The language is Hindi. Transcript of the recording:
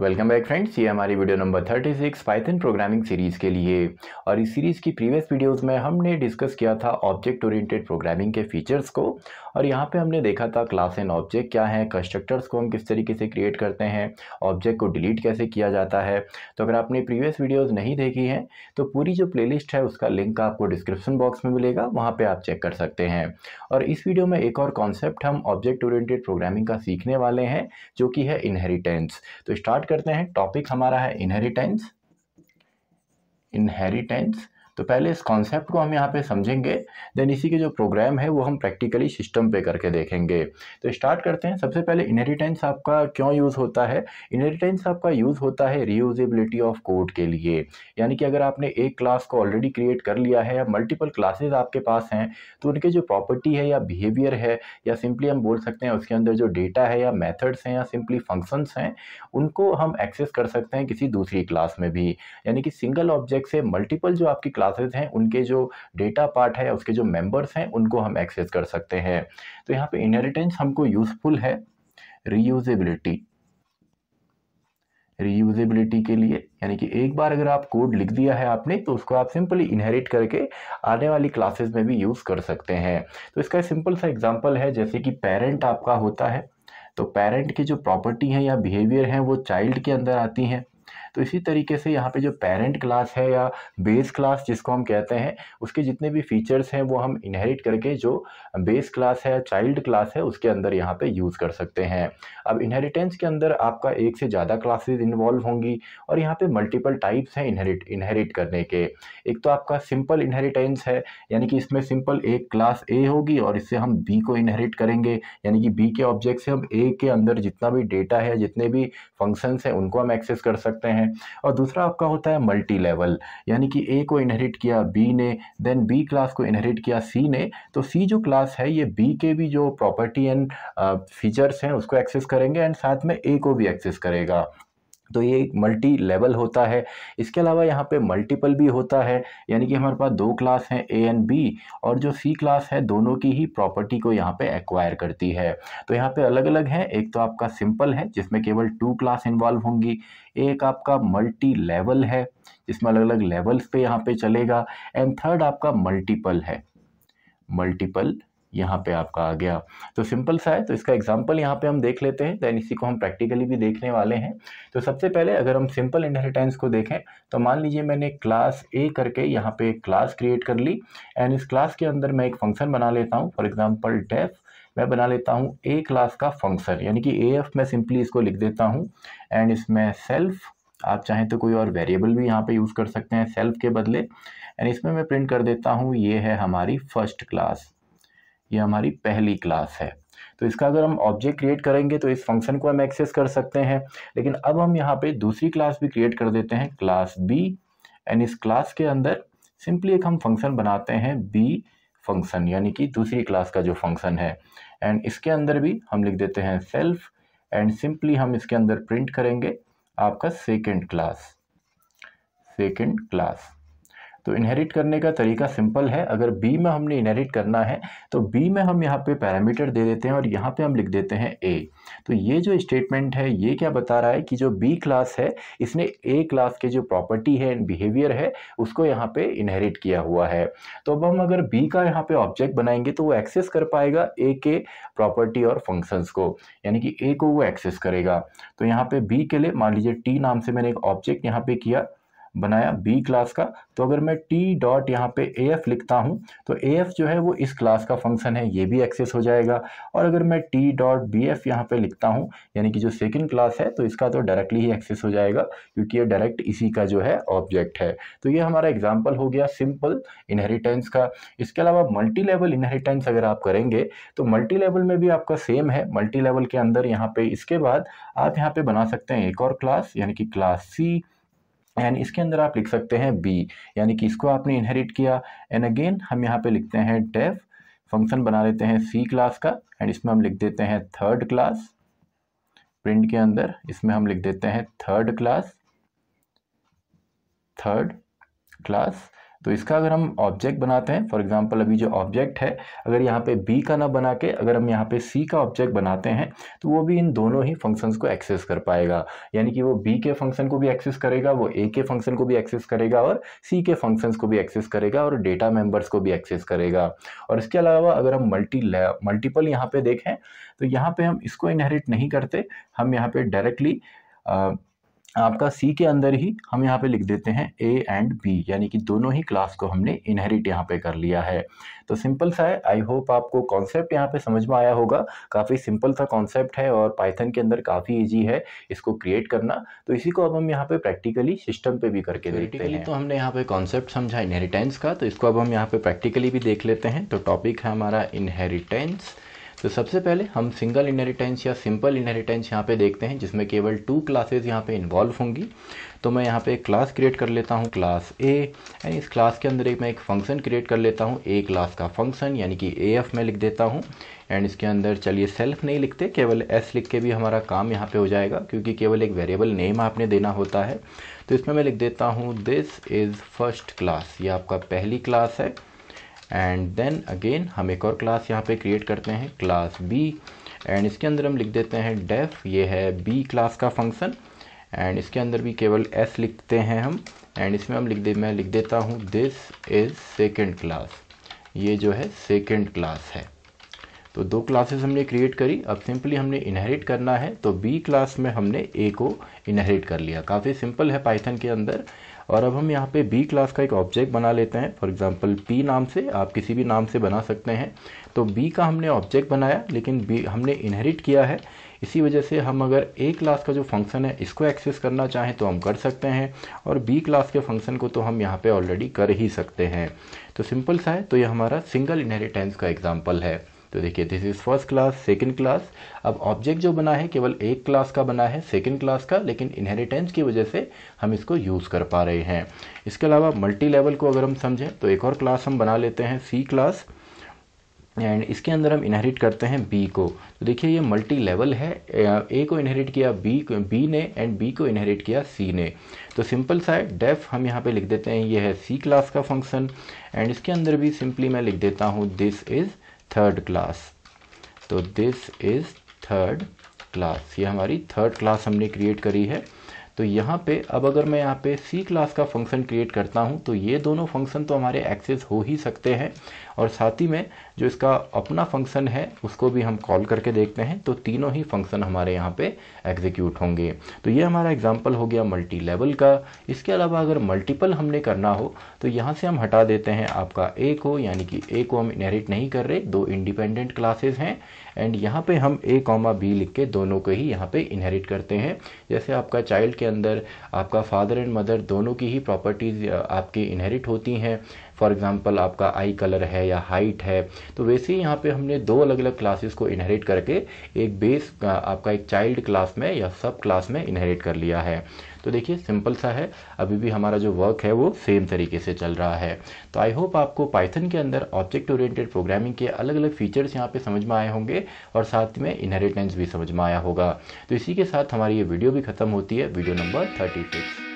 वेलकम बैक फ्रेंड्स ये हमारी video number 36 Python programming series के लिए और इस सीरीज़ की प्रीवियस वीडियोस में हमने डिस्कस किया था ऑब्जेक्ट ओरिएंटेड प्रोग्रामिंग के फीचर्स को और यहाँ पे हमने देखा था क्लास एंड ऑब्जेक्ट क्या है कंस्ट्रक्टर्स को हम किस तरीके से क्रिएट करते हैं ऑब्जेक्ट को डिलीट कैसे किया जाता है तो अगर आपने प्रीवियस वीडियोज़ नहीं देखी हैं तो पूरी जो प्ले है उसका लिंक आपको डिस्क्रिप्शन बॉक्स में मिलेगा वहाँ पर आप चेक कर सकते हैं और इस वीडियो में एक और कॉन्सेप्ट हम ऑब्जेक्ट ओरिएटेड प्रोग्रामिंग का सीखने वाले हैं जो कि है इनहेरिटेंस तो स्टार्ट करते हैं टॉपिक हमारा है इनहेरिटेंस इनहेरिटेंस तो पहले इस कॉन्सेप्ट को हम यहाँ पे समझेंगे देन इसी के जो प्रोग्राम है वो हम प्रैक्टिकली सिस्टम पे करके देखेंगे तो स्टार्ट करते हैं सबसे पहले इनहेरिटेंस आपका क्यों यूज़ होता है इनहेरिटेंस आपका यूज़ होता है रीयूजिलिटी ऑफ कोड के लिए यानी कि अगर आपने एक क्लास को ऑलरेडी क्रिएट कर लिया है या मल्टीपल क्लासेज आपके पास हैं तो उनके जो प्रॉपर्टी है या बिहेवियर है या सिंपली हम बोल सकते हैं उसके अंदर जो डेटा है या मैथड्स हैं या सिंपली फंक्शंस हैं उनको हम एक्सेस कर सकते हैं किसी दूसरी क्लास में भी यानी कि सिंगल ऑब्जेक्ट से मल्टीपल जो आपकी क्लास क्लासेस हैं उनके जो डेटा पार्ट है उसके जो मेंबर्स हैं उनको हम एक्सेस कर सकते हैं तो यहाँ पे इनहेरिटेंस हमको यूजफुल है रीयूजेबिलिटी रीयूजेबिलिटी के लिए यानी कि एक बार अगर आप कोड लिख दिया है आपने तो उसको आप सिंपली इनहेरिट करके आने वाली क्लासेस में भी यूज़ कर सकते हैं तो इसका सिंपल सा एग्जाम्पल है जैसे कि पेरेंट आपका होता है तो पेरेंट की जो प्रॉपर्टी है या बिहेवियर है वो चाइल्ड के अंदर आती हैं तो इसी तरीके से यहाँ पे जो पेरेंट क्लास है या बेस क्लास जिसको हम कहते हैं उसके जितने भी फीचर्स हैं वो हम इनहेरिट करके जो बेस क्लास है चाइल्ड क्लास है उसके अंदर यहाँ पे यूज़ कर सकते हैं अब इनहेरिटेंस के अंदर आपका एक से ज़्यादा क्लासेज इन्वॉल्व होंगी और यहाँ पे मल्टीपल टाइप्स हैं इनहेरिट इनहेरिट करने के एक तो आपका सिंपल इनहेरिटेंस है यानी कि इसमें सिंपल एक क्लास ए होगी और इससे हम बी को इनहेरिट करेंगे यानी कि बी के ऑब्जेक्ट से हम ए के अंदर जितना भी डेटा है जितने भी फंक्शंस हैं उनको हम एक्सेस कर सकते हैं हैं और दूसरा आपका होता है मल्टी लेवल यानी कि ए को इनहेरिट किया बी ने देन बी क्लास को इनहेरिट किया सी ने तो सी जो क्लास है ये बी के भी जो प्रॉपर्टी एंड फीचर्स हैं उसको एक्सेस करेंगे एंड साथ में ए को भी एक्सेस करेगा तो ये एक मल्टी लेवल होता है इसके अलावा यहाँ पे मल्टीपल भी होता है यानी कि हमारे पास दो क्लास हैं ए एंड बी और जो सी क्लास है दोनों की ही प्रॉपर्टी को यहाँ पे एक्वायर करती है तो यहाँ पे अलग अलग हैं एक तो आपका सिंपल है जिसमें केवल टू क्लास इन्वॉल्व होंगी एक आपका मल्टी लेवल है जिसमें अलग अलग लेवल्स पे यहाँ पे चलेगा एंड थर्ड आपका मल्टीपल है मल्टीपल यहाँ पे आपका आ गया तो सिंपल सा है तो इसका एग्जाम्पल यहाँ पे हम देख लेते हैं दैन इसी को हम प्रैक्टिकली भी देखने वाले हैं तो सबसे पहले अगर हम सिंपल इनहेरिटेंस को देखें तो मान लीजिए मैंने क्लास ए करके यहाँ पे एक क्लास क्रिएट कर ली एंड इस क्लास के अंदर मैं एक फंक्शन बना लेता हूँ फॉर एग्जाम्पल डेफ मैं बना लेता हूँ ए क्लास का फंक्शन यानी कि ए एफ मैं सिंपली इसको लिख देता हूँ एंड इसमें सेल्फ आप चाहें तो कोई और वेरिएबल भी यहाँ पे यूज़ कर सकते हैं सेल्फ के बदले एंड इसमें मैं प्रिंट कर देता हूँ ये है हमारी फर्स्ट क्लास ये हमारी पहली क्लास है तो इसका अगर हम ऑब्जेक्ट क्रिएट करेंगे तो इस फंक्शन को हम एक्सेस कर सकते हैं लेकिन अब हम यहाँ पे दूसरी क्लास भी क्रिएट कर देते हैं क्लास बी एंड इस क्लास के अंदर सिंपली एक हम फंक्शन बनाते हैं बी फंक्शन यानी कि दूसरी क्लास का जो फंक्शन है एंड इसके अंदर भी हम लिख देते हैं सेल्फ एंड सिंपली हम इसके अंदर प्रिंट करेंगे आपका सेकेंड क्लास सेकेंड क्लास तो इनहेरिट करने का तरीका सिंपल है अगर बी में हमने इनहेरिट करना है तो बी में हम यहाँ पे पैरामीटर दे देते हैं और यहाँ पे हम लिख देते हैं ए तो ये जो स्टेटमेंट है ये क्या बता रहा है कि जो बी क्लास है इसने ए क्लास के जो प्रॉपर्टी है एंड बिहेवियर है उसको यहाँ पे इनहेरिट किया हुआ है तो अब हम अगर बी का यहाँ पे ऑब्जेक्ट बनाएंगे तो वो एक्सेस कर पाएगा ए के प्रॉपर्टी और फंक्शंस को यानी कि ए को वो एक्सेस करेगा तो यहाँ पे बी के लिए मान लीजिए टी नाम से मैंने एक ऑब्जेक्ट यहाँ पे किया बनाया बी क्लास का तो अगर मैं टी डॉट यहाँ पे ए एफ लिखता हूँ तो ए एफ जो है वो इस क्लास का फंक्शन है ये भी एक्सेस हो जाएगा और अगर मैं टी डॉट बी एफ यहाँ पे लिखता हूँ यानी कि जो सेकेंड क्लास है तो इसका तो डायरेक्टली ही एक्सेस हो जाएगा क्योंकि ये डायरेक्ट इसी का जो है ऑब्जेक्ट है तो ये हमारा एग्जाम्पल हो गया सिंपल इनहेरिटेंस का इसके अलावा मल्टी लेवल इनहेरिटेंस अगर आप करेंगे तो मल्टी लेवल में भी आपका सेम है मल्टी लेवल के अंदर यहाँ पे इसके बाद आप यहाँ पे बना सकते हैं एक और क्लास यानी कि क्लास सी एंड इसके अंदर आप लिख सकते हैं बी यानी कि इसको आपने इनहेरिट किया एंड अगेन हम यहाँ पे लिखते हैं डेफ फंक्शन बना लेते हैं सी क्लास का एंड इसमें हम लिख देते हैं थर्ड क्लास प्रिंट के अंदर इसमें हम लिख देते हैं थर्ड क्लास थर्ड क्लास तो इसका अगर हम ऑब्जेक्ट बनाते हैं फॉर एग्जांपल अभी जो ऑब्जेक्ट है अगर यहाँ पे बी का ना बना के अगर हम यहाँ पे सी का ऑब्जेक्ट बनाते हैं तो वो भी इन दोनों ही फंक्शंस को एक्सेस कर पाएगा यानी कि वो बी के फंक्शन को भी एक्सेस करेगा वो ए के फंक्शन को भी एक्सेस करेगा और सी के फंक्शंस को भी एक्सेस करेगा और डेटा मेम्बर्स को भी एक्सेस करेगा और इसके अलावा अगर हम मल्टी मल्टीपल यहाँ पे देखें तो यहाँ पर हम इसको इनहेरिट नहीं करते हम यहाँ पर डायरेक्टली आपका सी के अंदर ही हम यहाँ पे लिख देते हैं ए एंड बी यानी कि दोनों ही क्लास को हमने इनहेरिट यहाँ पे कर लिया है तो सिंपल सा है आई होप आपको कॉन्सेप्ट यहाँ पे समझ में आया होगा काफ़ी सिंपल सा कॉन्सेप्ट है और पाइथन के अंदर काफ़ी ईजी है इसको क्रिएट करना तो इसी को अब हम यहाँ पे प्रैक्टिकली सिस्टम पे भी करके देखते हैं तो हमने यहाँ पे कॉन्सेप्ट समझा इनहेरिटेंस का तो इसको अब हम यहाँ पे प्रैक्टिकली भी देख लेते हैं तो टॉपिक है हमारा इनहेरिटेंस तो सबसे पहले हम सिंगल इनहेरिटेंस या सिंपल इनहेरिटेंस यहाँ पे देखते हैं जिसमें केवल टू क्लासेस यहाँ पे इन्वॉल्व होंगी तो मैं यहाँ पे एक क्लास क्रिएट कर लेता हूँ क्लास ए एंड इस क्लास के अंदर एक मैं एक फंक्शन क्रिएट कर लेता हूँ ए क्लास का फंक्शन यानी कि ए एफ में लिख देता हूँ एंड इसके अंदर चलिए सेल्फ नहीं लिखते केवल एस लिख के भी हमारा काम यहाँ पर हो जाएगा क्योंकि केवल एक वेरिएबल नेम आपने देना होता है तो इसमें मैं लिख देता हूँ दिस इज़ फर्स्ट क्लास ये आपका पहली क्लास है एंड देन अगेन हम एक और क्लास यहाँ पे क्रिएट करते हैं क्लास बी एंड इसके अंदर हम लिख देते हैं डेफ ये है बी क्लास का फंक्शन एंड इसके अंदर भी केवल एस लिखते हैं हम एंड इसमें हम लिख दे मैं लिख देता हूँ दिस इज़ सेकेंड क्लास ये जो है सेकेंड क्लास है तो दो क्लासेस हमने क्रिएट करी अब सिंपली हमने इनहेरिट करना है तो बी क्लास में हमने ए को इनहेरिट कर लिया काफ़ी सिंपल है पाइथन के अंदर और अब हम यहाँ पे बी क्लास का एक ऑब्जेक्ट बना लेते हैं फॉर एग्जांपल पी नाम से आप किसी भी नाम से बना सकते हैं तो बी का हमने ऑब्जेक्ट बनाया लेकिन बी हमने इनहेरिट किया है इसी वजह से हम अगर ए क्लास का जो फंक्शन है इसको एक्सेस करना चाहें तो हम कर सकते हैं और बी क्लास के फंक्शन को तो हम यहाँ पे ऑलरेडी कर ही सकते हैं तो सिंपल सा है तो ये हमारा सिंगल इनहेरिटेंस का एग्जाम्पल है तो देखिए this is first class second class अब ऑब्जेक्ट जो बना है केवल एक क्लास का बना है सेकंड क्लास का लेकिन इनहेरिटेंस की वजह से हम इसको यूज़ कर पा रहे हैं इसके अलावा मल्टी लेवल को अगर हम समझें तो एक और क्लास हम बना लेते हैं सी क्लास एंड इसके अंदर हम इनहेरिट करते हैं बी को तो देखिए ये मल्टी लेवल है ए को इनहेरिट किया बी बी ने एंड बी को इनहेरिट किया सी ने तो सिंपल सा है डेफ हम यहाँ पे लिख देते हैं ये है सी क्लास का फंक्शन एंड इसके अंदर भी सिंपली मैं लिख देता हूँ दिस इज़ थर्ड क्लास तो दिस इज़ थर्ड क्लास ये हमारी थर्ड क्लास हमने क्रिएट करी है तो यहाँ पे अब अगर मैं यहाँ पे सी क्लास का फंक्शन क्रिएट करता हूँ तो ये दोनों फंक्शन तो हमारे एक्सेस हो ही सकते हैं और साथ ही में जो इसका अपना फंक्शन है उसको भी हम कॉल करके देखते हैं तो तीनों ही फंक्शन हमारे यहाँ पे एग्जीक्यूट होंगे तो ये हमारा एग्जाम्पल हो गया मल्टी लेवल का इसके अलावा अगर मल्टीपल हमने करना हो तो यहाँ से हम हटा देते हैं आपका ए को यानी कि ए को हम इनहेरिट नहीं कर रहे दो इंडिपेंडेंट क्लासेज हैं एंड यहाँ पर हम ए कॉमा बी लिख के दोनों को ही यहाँ पे इनहेरिट करते हैं जैसे आपका चाइल्ड के अंदर आपका फादर एंड मदर दोनों की ही प्रॉपर्टीज़ आपकी इनहेरिट होती हैं फॉर एग्ज़ाम्पल आपका आई कलर है या हाइट है तो वैसे ही यहाँ पे हमने दो अलग अलग क्लासेस को इनहेरिट करके एक बेस आपका एक चाइल्ड क्लास में या सब क्लास में इनहेरिट कर लिया है तो देखिए सिंपल सा है अभी भी हमारा जो वर्क है वो सेम तरीके से चल रहा है तो आई होप आपको पाइथन के अंदर ऑब्जेक्ट ओरिएंटेड प्रोग्रामिंग के अलग अलग फीचर्स यहाँ पे समझ में आए होंगे और साथ में इनहेरिटेंस भी समझ में आया होगा तो इसी के साथ हमारी ये वीडियो भी खत्म होती है वीडियो नंबर थर्टी सिक्स